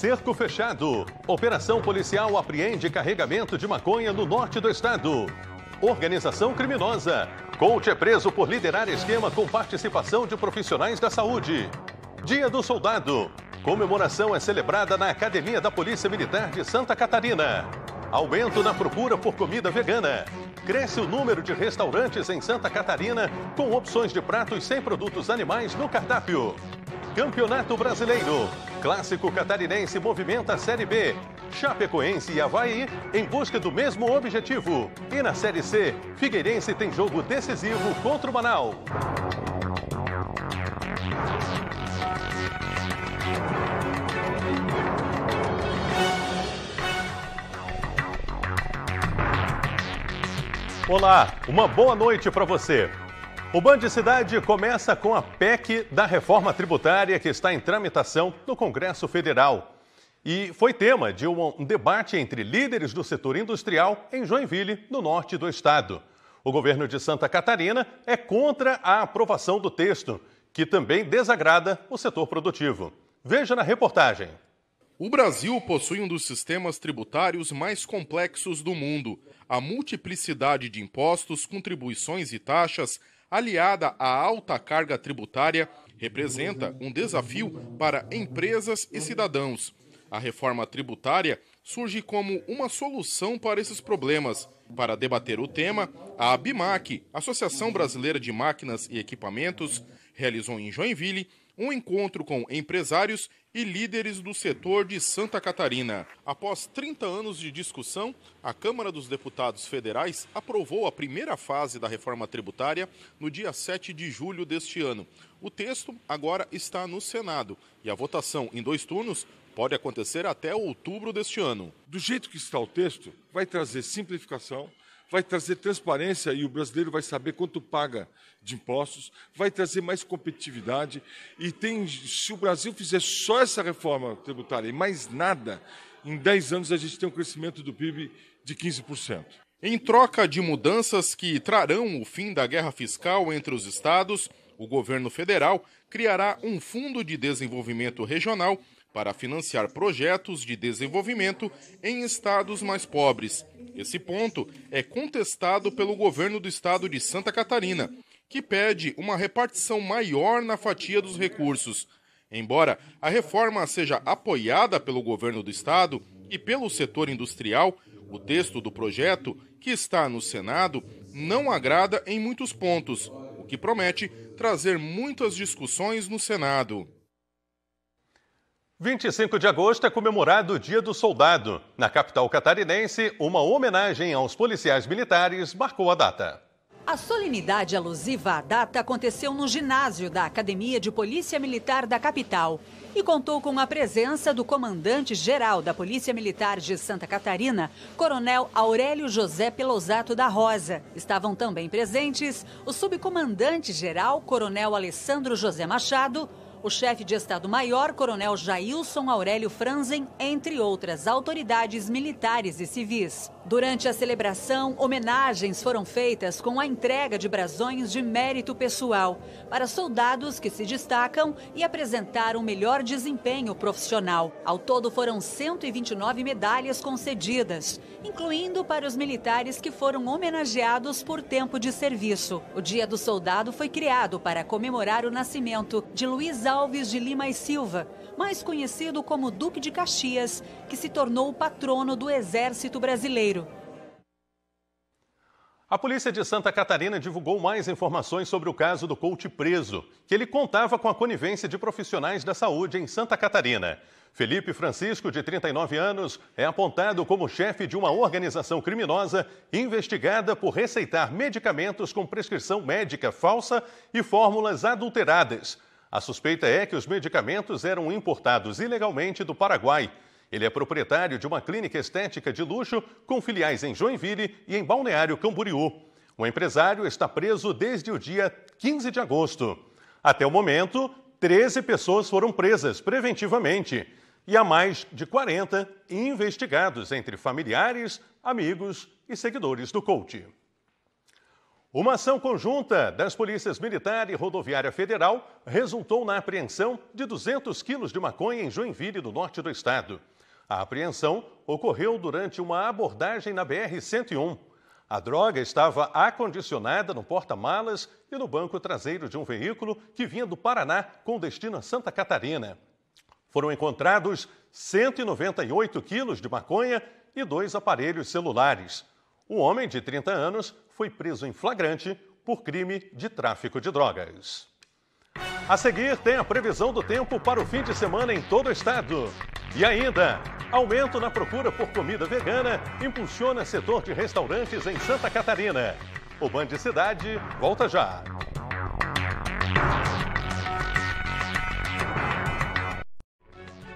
cerco fechado. Operação policial apreende carregamento de maconha no norte do estado. Organização criminosa. Coach é preso por liderar esquema com participação de profissionais da saúde. Dia do Soldado. Comemoração é celebrada na Academia da Polícia Militar de Santa Catarina. Aumento na procura por comida vegana. Cresce o número de restaurantes em Santa Catarina com opções de pratos sem produtos animais no cardápio. Campeonato Brasileiro. Clássico catarinense movimenta a Série B. Chapecoense e Havaí em busca do mesmo objetivo. E na Série C, Figueirense tem jogo decisivo contra o Manaus. Olá, uma boa noite para você. O Band Cidade começa com a PEC da reforma tributária que está em tramitação no Congresso Federal. E foi tema de um debate entre líderes do setor industrial em Joinville, no norte do estado. O governo de Santa Catarina é contra a aprovação do texto, que também desagrada o setor produtivo. Veja na reportagem. O Brasil possui um dos sistemas tributários mais complexos do mundo. A multiplicidade de impostos, contribuições e taxas aliada à alta carga tributária, representa um desafio para empresas e cidadãos. A reforma tributária surge como uma solução para esses problemas. Para debater o tema, a Bimac, Associação Brasileira de Máquinas e Equipamentos, realizou em Joinville um encontro com empresários e líderes do setor de Santa Catarina. Após 30 anos de discussão, a Câmara dos Deputados Federais aprovou a primeira fase da reforma tributária no dia 7 de julho deste ano. O texto agora está no Senado e a votação em dois turnos pode acontecer até outubro deste ano. Do jeito que está o texto, vai trazer simplificação, vai trazer transparência e o brasileiro vai saber quanto paga de impostos, vai trazer mais competitividade. E tem, se o Brasil fizer só essa reforma tributária e mais nada, em 10 anos a gente tem um crescimento do PIB de 15%. Em troca de mudanças que trarão o fim da guerra fiscal entre os estados, o governo federal criará um fundo de desenvolvimento regional para financiar projetos de desenvolvimento em estados mais pobres esse ponto é contestado pelo governo do estado de Santa Catarina, que pede uma repartição maior na fatia dos recursos. Embora a reforma seja apoiada pelo governo do estado e pelo setor industrial, o texto do projeto, que está no Senado, não agrada em muitos pontos, o que promete trazer muitas discussões no Senado. 25 de agosto é comemorado o Dia do Soldado. Na capital catarinense, uma homenagem aos policiais militares marcou a data. A solenidade alusiva à data aconteceu no ginásio da Academia de Polícia Militar da capital e contou com a presença do comandante-geral da Polícia Militar de Santa Catarina, Coronel Aurélio José Pelosato da Rosa. Estavam também presentes o subcomandante-geral, Coronel Alessandro José Machado, o chefe de Estado-Maior, Coronel Jailson Aurélio Franzen, entre outras autoridades militares e civis. Durante a celebração, homenagens foram feitas com a entrega de brasões de mérito pessoal para soldados que se destacam e apresentaram melhor desempenho profissional. Ao todo, foram 129 medalhas concedidas, incluindo para os militares que foram homenageados por tempo de serviço. O Dia do Soldado foi criado para comemorar o nascimento de Luiz Alves de Lima e Silva, mais conhecido como Duque de Caxias, que se tornou o patrono do Exército Brasileiro. A polícia de Santa Catarina divulgou mais informações sobre o caso do coach preso, que ele contava com a conivência de profissionais da saúde em Santa Catarina. Felipe Francisco, de 39 anos, é apontado como chefe de uma organização criminosa investigada por receitar medicamentos com prescrição médica falsa e fórmulas adulteradas. A suspeita é que os medicamentos eram importados ilegalmente do Paraguai. Ele é proprietário de uma clínica estética de luxo com filiais em Joinville e em Balneário Camboriú. O empresário está preso desde o dia 15 de agosto. Até o momento, 13 pessoas foram presas preventivamente e há mais de 40 investigados entre familiares, amigos e seguidores do coach. Uma ação conjunta das polícias militar e rodoviária federal resultou na apreensão de 200 quilos de maconha em Joinville, do norte do estado. A apreensão ocorreu durante uma abordagem na BR-101. A droga estava acondicionada no porta-malas e no banco traseiro de um veículo que vinha do Paraná com destino a Santa Catarina. Foram encontrados 198 quilos de maconha e dois aparelhos celulares. O homem de 30 anos foi preso em flagrante por crime de tráfico de drogas. A seguir, tem a previsão do tempo para o fim de semana em todo o estado. E ainda, aumento na procura por comida vegana impulsiona setor de restaurantes em Santa Catarina. O Band Cidade volta já.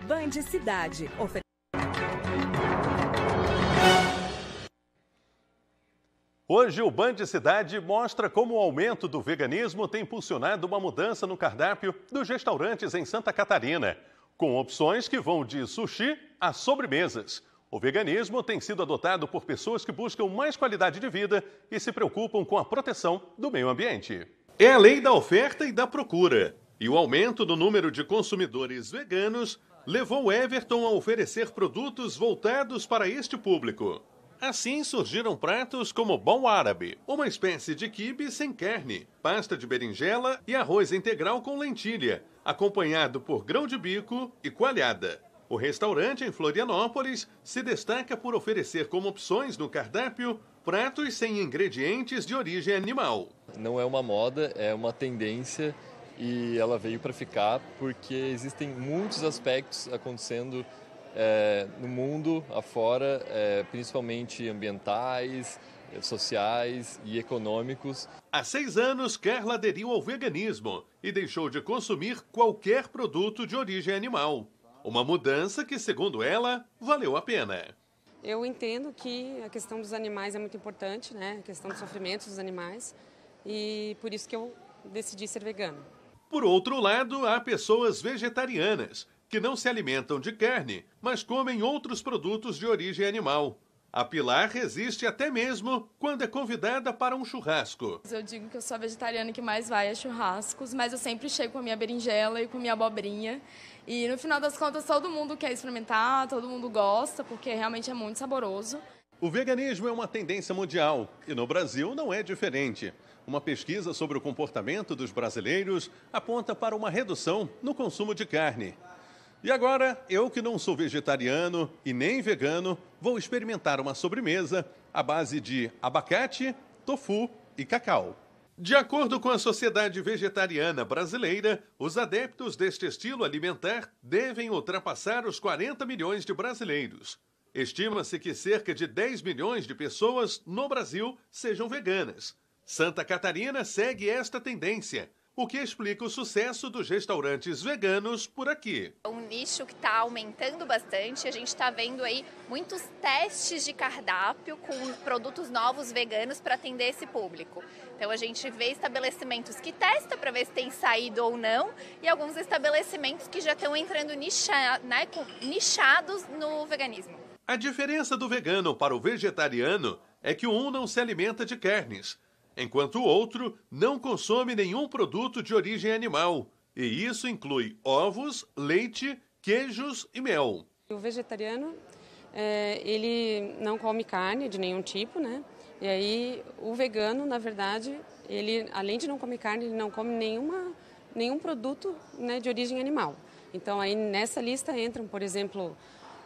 Band Cidade. Hoje, o Band Cidade mostra como o aumento do veganismo tem impulsionado uma mudança no cardápio dos restaurantes em Santa Catarina, com opções que vão de sushi a sobremesas. O veganismo tem sido adotado por pessoas que buscam mais qualidade de vida e se preocupam com a proteção do meio ambiente. É a lei da oferta e da procura. E o aumento do número de consumidores veganos levou Everton a oferecer produtos voltados para este público. Assim surgiram pratos como bom árabe, uma espécie de quibe sem carne, pasta de berinjela e arroz integral com lentilha, acompanhado por grão de bico e coalhada. O restaurante em Florianópolis se destaca por oferecer como opções no cardápio pratos sem ingredientes de origem animal. Não é uma moda, é uma tendência e ela veio para ficar porque existem muitos aspectos acontecendo é, no mundo afora, é, principalmente ambientais, é, sociais e econômicos. Há seis anos, Kerla aderiu ao veganismo e deixou de consumir qualquer produto de origem animal. Uma mudança que, segundo ela, valeu a pena. Eu entendo que a questão dos animais é muito importante, né? a questão do sofrimento dos animais, e por isso que eu decidi ser vegana. Por outro lado, há pessoas vegetarianas que não se alimentam de carne, mas comem outros produtos de origem animal. A Pilar resiste até mesmo quando é convidada para um churrasco. Eu digo que eu sou a vegetariana que mais vai a churrascos, mas eu sempre chego com a minha berinjela e com a minha abobrinha. E no final das contas, todo mundo quer experimentar, todo mundo gosta, porque realmente é muito saboroso. O veganismo é uma tendência mundial e no Brasil não é diferente. Uma pesquisa sobre o comportamento dos brasileiros aponta para uma redução no consumo de carne. E agora, eu que não sou vegetariano e nem vegano, vou experimentar uma sobremesa à base de abacate, tofu e cacau. De acordo com a Sociedade Vegetariana Brasileira, os adeptos deste estilo alimentar devem ultrapassar os 40 milhões de brasileiros. Estima-se que cerca de 10 milhões de pessoas no Brasil sejam veganas. Santa Catarina segue esta tendência o que explica o sucesso dos restaurantes veganos por aqui. É um nicho que está aumentando bastante. A gente está vendo aí muitos testes de cardápio com produtos novos veganos para atender esse público. Então a gente vê estabelecimentos que testam para ver se tem saído ou não e alguns estabelecimentos que já estão entrando nicha, né, nichados no veganismo. A diferença do vegano para o vegetariano é que um não se alimenta de carnes enquanto o outro não consome nenhum produto de origem animal, e isso inclui ovos, leite, queijos e mel. O vegetariano, é, ele não come carne de nenhum tipo, né? E aí o vegano, na verdade, ele além de não comer carne, ele não come nenhuma, nenhum produto né, de origem animal. Então aí nessa lista entram, por exemplo,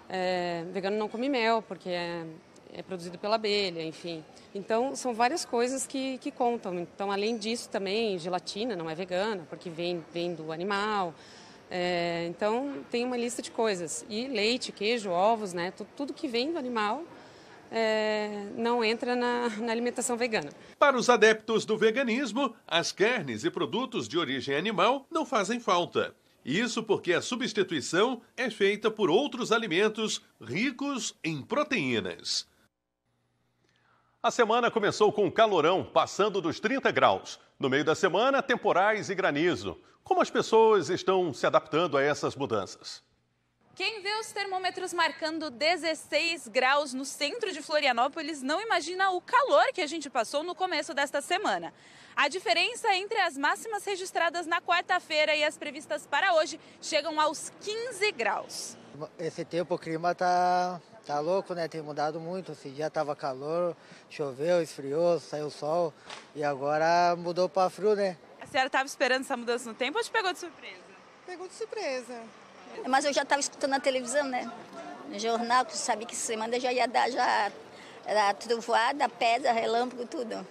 é, vegano não come mel, porque é é produzido pela abelha, enfim. Então, são várias coisas que, que contam. Então, além disso, também gelatina não é vegana, porque vem, vem do animal. É, então, tem uma lista de coisas. E leite, queijo, ovos, né? Tudo, tudo que vem do animal é, não entra na, na alimentação vegana. Para os adeptos do veganismo, as carnes e produtos de origem animal não fazem falta. Isso porque a substituição é feita por outros alimentos ricos em proteínas. A semana começou com calorão, passando dos 30 graus. No meio da semana, temporais e granizo. Como as pessoas estão se adaptando a essas mudanças? Quem vê os termômetros marcando 16 graus no centro de Florianópolis não imagina o calor que a gente passou no começo desta semana. A diferença entre as máximas registradas na quarta-feira e as previstas para hoje chegam aos 15 graus. Esse tempo o clima está Tá louco, né? Tem mudado muito. Esse dia tava calor, choveu, esfriou, saiu sol e agora mudou para frio, né? A senhora tava esperando essa mudança no tempo ou te pegou de surpresa? Pegou de surpresa. Mas eu já tava escutando na televisão, né? No jornal, que sabia que semana já ia dar já era trovoada, pedra, relâmpago, tudo.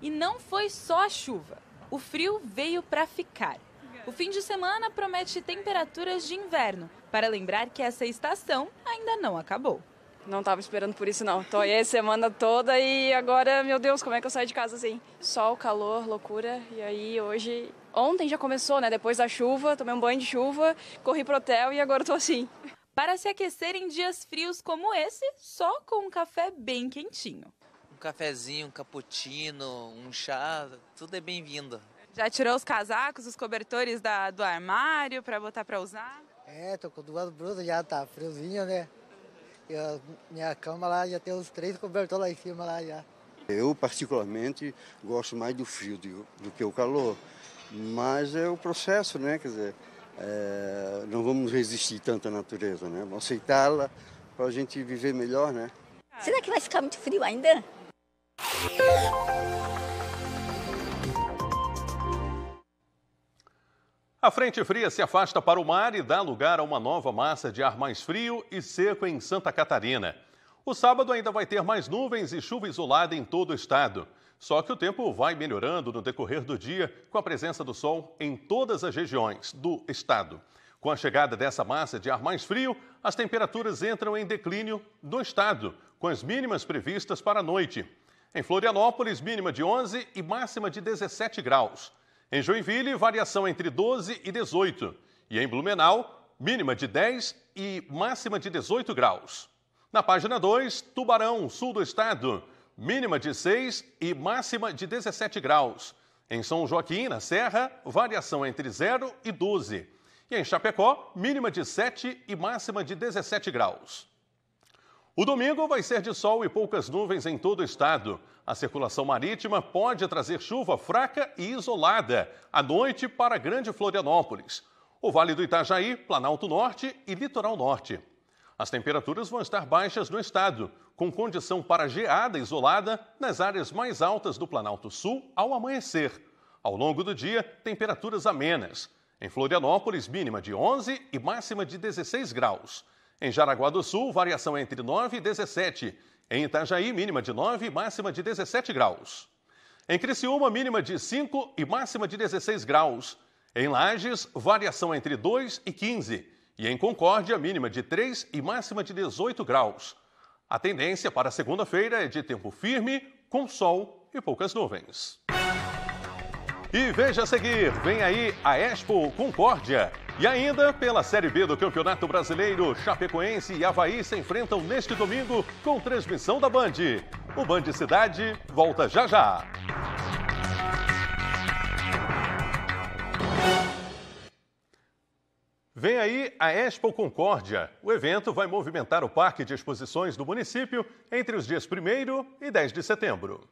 E não foi só a chuva. O frio veio para ficar. O fim de semana promete temperaturas de inverno, para lembrar que essa estação ainda não acabou. Não estava esperando por isso, não. Tô aí a semana toda e agora, meu Deus, como é que eu saio de casa assim? Sol, calor, loucura. E aí hoje. Ontem já começou, né? Depois da chuva, tomei um banho de chuva, corri pro hotel e agora tô assim. Para se aquecer em dias frios como esse, só com um café bem quentinho. Um cafezinho, um cappuccino, um chá, tudo é bem-vindo. Já tirou os casacos, os cobertores da, do armário para botar para usar? É, tô com duas blusas já, tá friozinho, né? E a minha cama lá já tem uns três cobertores lá em cima lá já. Eu, particularmente, gosto mais do frio do, do que o calor. Mas é o processo, né? Quer dizer, é, não vamos resistir tanto à natureza, né? Vamos aceitá-la para a gente viver melhor, né? Será que vai ficar muito frio ainda? A frente fria se afasta para o mar e dá lugar a uma nova massa de ar mais frio e seco em Santa Catarina. O sábado ainda vai ter mais nuvens e chuva isolada em todo o estado. Só que o tempo vai melhorando no decorrer do dia, com a presença do sol em todas as regiões do estado. Com a chegada dessa massa de ar mais frio, as temperaturas entram em declínio no estado, com as mínimas previstas para a noite. Em Florianópolis, mínima de 11 e máxima de 17 graus. Em Joinville, variação entre 12 e 18. E em Blumenau, mínima de 10 e máxima de 18 graus. Na página 2, Tubarão, sul do estado, mínima de 6 e máxima de 17 graus. Em São Joaquim, na Serra, variação entre 0 e 12. E em Chapecó, mínima de 7 e máxima de 17 graus. O domingo vai ser de sol e poucas nuvens em todo o estado. A circulação marítima pode trazer chuva fraca e isolada à noite para Grande Florianópolis, o Vale do Itajaí, Planalto Norte e Litoral Norte. As temperaturas vão estar baixas no estado, com condição para geada isolada nas áreas mais altas do Planalto Sul ao amanhecer. Ao longo do dia, temperaturas amenas. Em Florianópolis, mínima de 11 e máxima de 16 graus. Em Jaraguá do Sul, variação entre 9 e 17. Em Itajaí, mínima de 9 e máxima de 17 graus. Em Criciúma, mínima de 5 e máxima de 16 graus. Em Lages, variação entre 2 e 15. E em Concórdia, mínima de 3 e máxima de 18 graus. A tendência para segunda-feira é de tempo firme, com sol e poucas nuvens. E veja a seguir, vem aí a Expo Concórdia. E ainda, pela Série B do Campeonato Brasileiro, Chapecoense e Havaí se enfrentam neste domingo com transmissão da Band. O Band Cidade volta já já. Vem aí a Expo Concórdia. O evento vai movimentar o Parque de Exposições do município entre os dias 1 e 10 de setembro.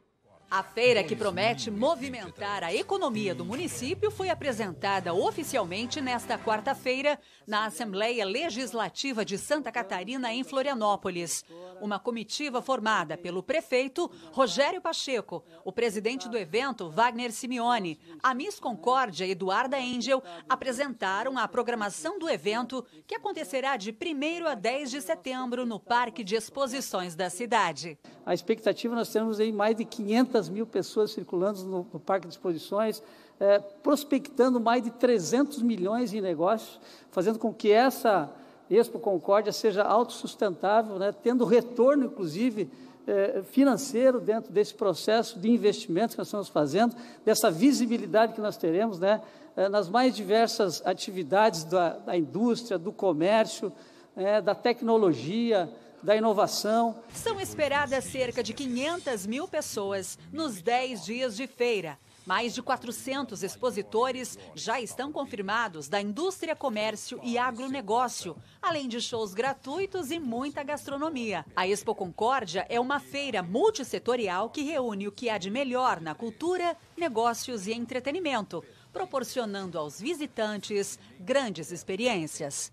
A feira que promete movimentar a economia do município foi apresentada oficialmente nesta quarta-feira na Assembleia Legislativa de Santa Catarina, em Florianópolis. Uma comitiva formada pelo prefeito Rogério Pacheco, o presidente do evento Wagner Simeone, a Miss Concórdia Eduarda Angel apresentaram a programação do evento que acontecerá de 1 a 10 de setembro no Parque de Exposições da cidade. A expectativa nós temos em mais de 500 200 mil pessoas circulando no, no Parque de Exposições, é, prospectando mais de 300 milhões em negócios, fazendo com que essa Expo Concórdia seja autossustentável, né, tendo retorno, inclusive, é, financeiro dentro desse processo de investimentos que nós estamos fazendo, dessa visibilidade que nós teremos né, é, nas mais diversas atividades da, da indústria, do comércio, é, da tecnologia, da inovação. São esperadas cerca de 500 mil pessoas nos 10 dias de feira. Mais de 400 expositores já estão confirmados da indústria, comércio e agronegócio, além de shows gratuitos e muita gastronomia. A Expo Concórdia é uma feira multissetorial que reúne o que há de melhor na cultura, negócios e entretenimento, proporcionando aos visitantes grandes experiências.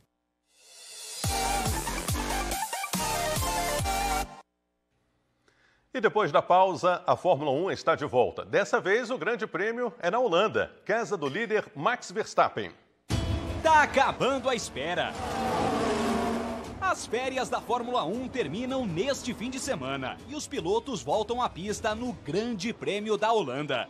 E depois da pausa, a Fórmula 1 está de volta. Dessa vez, o Grande Prêmio é na Holanda, casa do líder Max Verstappen. Tá acabando a espera. As férias da Fórmula 1 terminam neste fim de semana e os pilotos voltam à pista no Grande Prêmio da Holanda.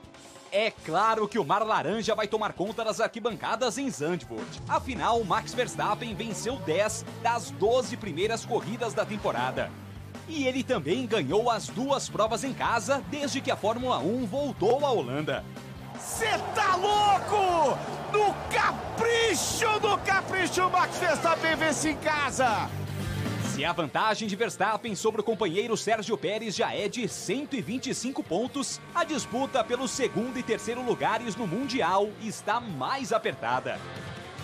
É claro que o Mar Laranja vai tomar conta das arquibancadas em Zandvoort. Afinal, Max Verstappen venceu 10 das 12 primeiras corridas da temporada e ele também ganhou as duas provas em casa desde que a Fórmula 1 voltou à Holanda. Cê tá louco? No capricho do capricho, Max Verstappen vence em casa. Se a vantagem de Verstappen sobre o companheiro Sérgio Pérez já é de 125 pontos, a disputa pelos segundo e terceiro lugares no Mundial está mais apertada.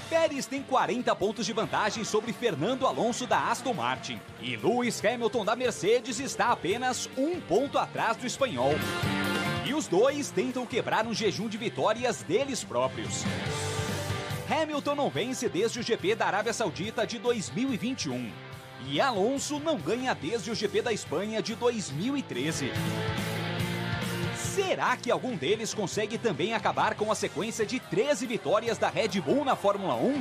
Pérez tem 40 pontos de vantagem sobre Fernando Alonso da Aston Martin. E Lewis Hamilton da Mercedes está apenas um ponto atrás do espanhol. E os dois tentam quebrar um jejum de vitórias deles próprios. Hamilton não vence desde o GP da Arábia Saudita de 2021. E Alonso não ganha desde o GP da Espanha de 2013. Será que algum deles consegue também acabar com a sequência de 13 vitórias da Red Bull na Fórmula 1?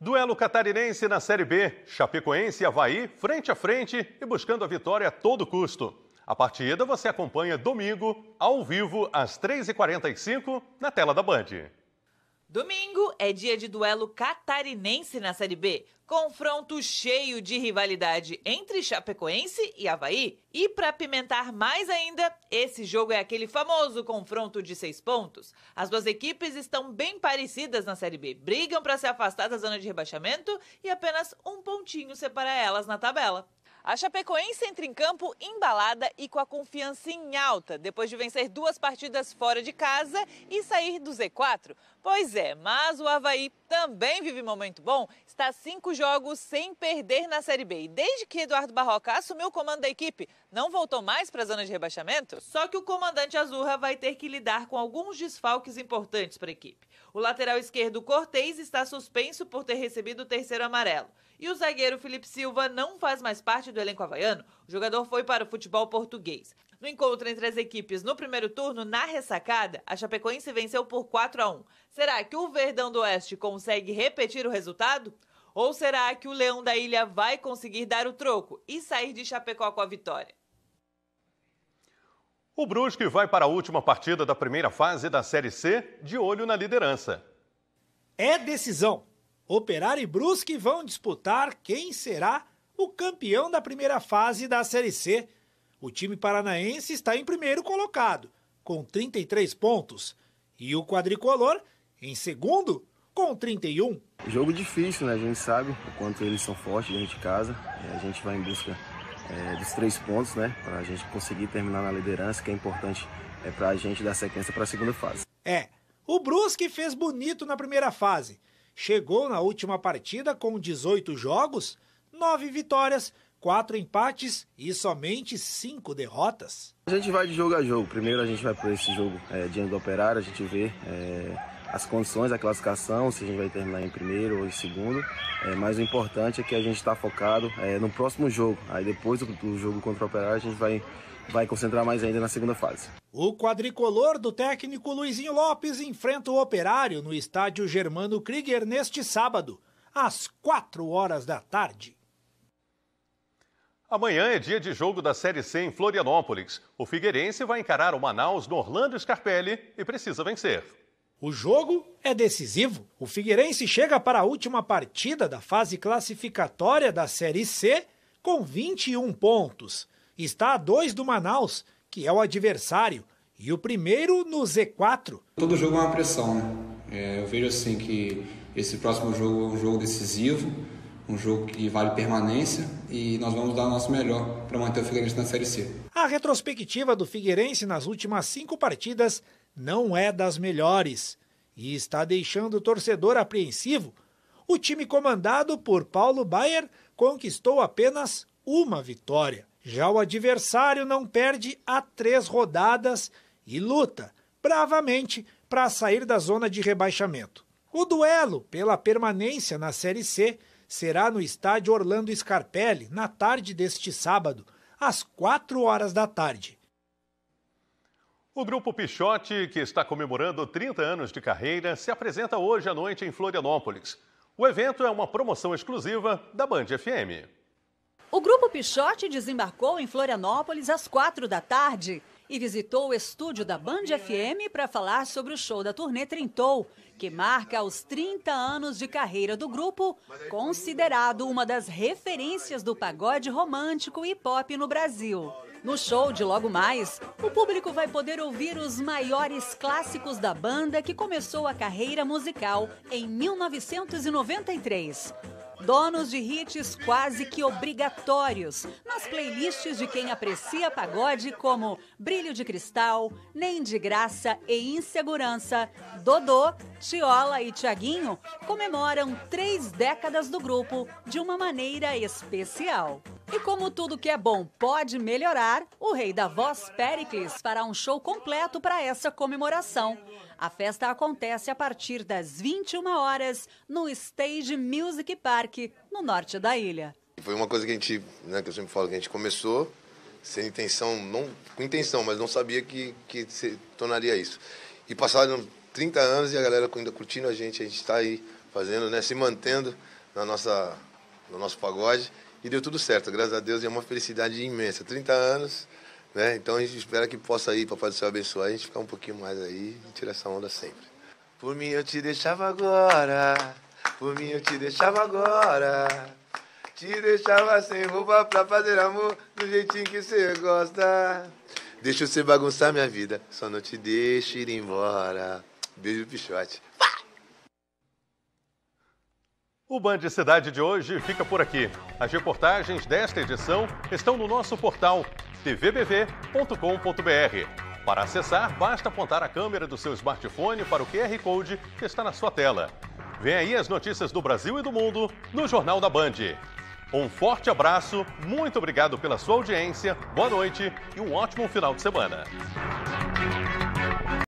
Duelo catarinense na Série B. Chapecoense e Havaí frente a frente e buscando a vitória a todo custo. A partida você acompanha domingo, ao vivo, às 3h45, na tela da Band. Domingo é dia de duelo catarinense na Série B. Confronto cheio de rivalidade entre Chapecoense e Havaí. E para pimentar mais ainda, esse jogo é aquele famoso confronto de seis pontos. As duas equipes estão bem parecidas na Série B, brigam para se afastar da zona de rebaixamento e apenas um pontinho separa elas na tabela. A Chapecoense entra em campo embalada e com a confiança em alta, depois de vencer duas partidas fora de casa e sair do Z4. Pois é, mas o Havaí também vive momento bom, está cinco jogos sem perder na Série B. E desde que Eduardo Barroca assumiu o comando da equipe, não voltou mais para a zona de rebaixamento? Só que o comandante Azurra vai ter que lidar com alguns desfalques importantes para a equipe. O lateral esquerdo Cortez está suspenso por ter recebido o terceiro amarelo. E o zagueiro Felipe Silva não faz mais parte do elenco havaiano. O jogador foi para o futebol português. No encontro entre as equipes no primeiro turno, na ressacada, a Chapecoense venceu por 4 a 1. Será que o Verdão do Oeste consegue repetir o resultado? Ou será que o Leão da Ilha vai conseguir dar o troco e sair de Chapecó com a vitória? O Brusque vai para a última partida da primeira fase da Série C, de olho na liderança. É decisão. Operário e Brusque vão disputar quem será o campeão da primeira fase da Série C. O time paranaense está em primeiro colocado, com 33 pontos, e o quadricolor em segundo, com 31. Jogo difícil, né? A gente sabe o quanto eles são fortes dentro de casa. A gente vai em busca é, dos três pontos, né? Para a gente conseguir terminar na liderança, que é importante é, para a gente dar sequência para a segunda fase. É, o Brusque fez bonito na primeira fase chegou na última partida com 18 jogos, 9 vitórias, 4 empates e somente 5 derrotas. A gente vai de jogo a jogo. Primeiro a gente vai para esse jogo é, diante do Operário, a gente vê é, as condições a classificação, se a gente vai terminar em primeiro ou em segundo. É, mas o importante é que a gente está focado é, no próximo jogo. Aí depois do, do jogo contra o Operário a gente vai vai concentrar mais ainda na segunda fase. O quadricolor do técnico Luizinho Lopes enfrenta o Operário no estádio Germano Krieger neste sábado, às 4 horas da tarde. Amanhã é dia de jogo da Série C em Florianópolis. O Figueirense vai encarar o Manaus no Orlando Scarpelli e precisa vencer. O jogo é decisivo. O Figueirense chega para a última partida da fase classificatória da Série C com 21 pontos está a dois do Manaus, que é o adversário, e o primeiro no Z4. Todo jogo é uma pressão, né? É, eu vejo assim que esse próximo jogo é um jogo decisivo, um jogo que vale permanência e nós vamos dar o nosso melhor para manter o Figueirense na Série C. A retrospectiva do Figueirense nas últimas cinco partidas não é das melhores e está deixando o torcedor apreensivo. O time comandado por Paulo Baier conquistou apenas uma vitória. Já o adversário não perde há três rodadas e luta bravamente para sair da zona de rebaixamento. O duelo pela permanência na Série C será no estádio Orlando Scarpelli na tarde deste sábado, às quatro horas da tarde. O Grupo Pichote, que está comemorando 30 anos de carreira, se apresenta hoje à noite em Florianópolis. O evento é uma promoção exclusiva da Band FM. O grupo Pichote desembarcou em Florianópolis às quatro da tarde e visitou o estúdio da Band FM para falar sobre o show da turnê Trintou, que marca os 30 anos de carreira do grupo, considerado uma das referências do pagode romântico e pop no Brasil. No show de logo mais, o público vai poder ouvir os maiores clássicos da banda que começou a carreira musical em 1993 donos de hits quase que obrigatórios nas playlists de quem aprecia pagode como Brilho de Cristal, Nem de Graça e Insegurança, Dodô, Tiola e Tiaguinho comemoram três décadas do grupo de uma maneira especial. E como tudo que é bom pode melhorar, o rei da voz, Pericles, fará um show completo para essa comemoração. A festa acontece a partir das 21 horas no Stage Music Park, no norte da ilha. Foi uma coisa que a gente, né, que eu sempre falo que a gente começou sem intenção, não com intenção, mas não sabia que, que se tornaria isso. E passaram 30 anos e a galera ainda curtindo a gente, a gente está aí fazendo, né, se mantendo na nossa, no nosso pagode. E deu tudo certo, graças a Deus, e é uma felicidade imensa. 30 anos, né? Então a gente espera que possa ir, Papai do Céu abençoar, a gente ficar um pouquinho mais aí e tirar essa onda sempre. Por mim eu te deixava agora, por mim eu te deixava agora. Te deixava sem roupa pra fazer amor do jeitinho que você gosta. Deixa você bagunçar minha vida, só não te deixe ir embora. Beijo, Pichote. O Band Cidade de hoje fica por aqui. As reportagens desta edição estão no nosso portal tvbv.com.br. Para acessar, basta apontar a câmera do seu smartphone para o QR Code que está na sua tela. Vem aí as notícias do Brasil e do mundo no Jornal da Band. Um forte abraço, muito obrigado pela sua audiência, boa noite e um ótimo final de semana.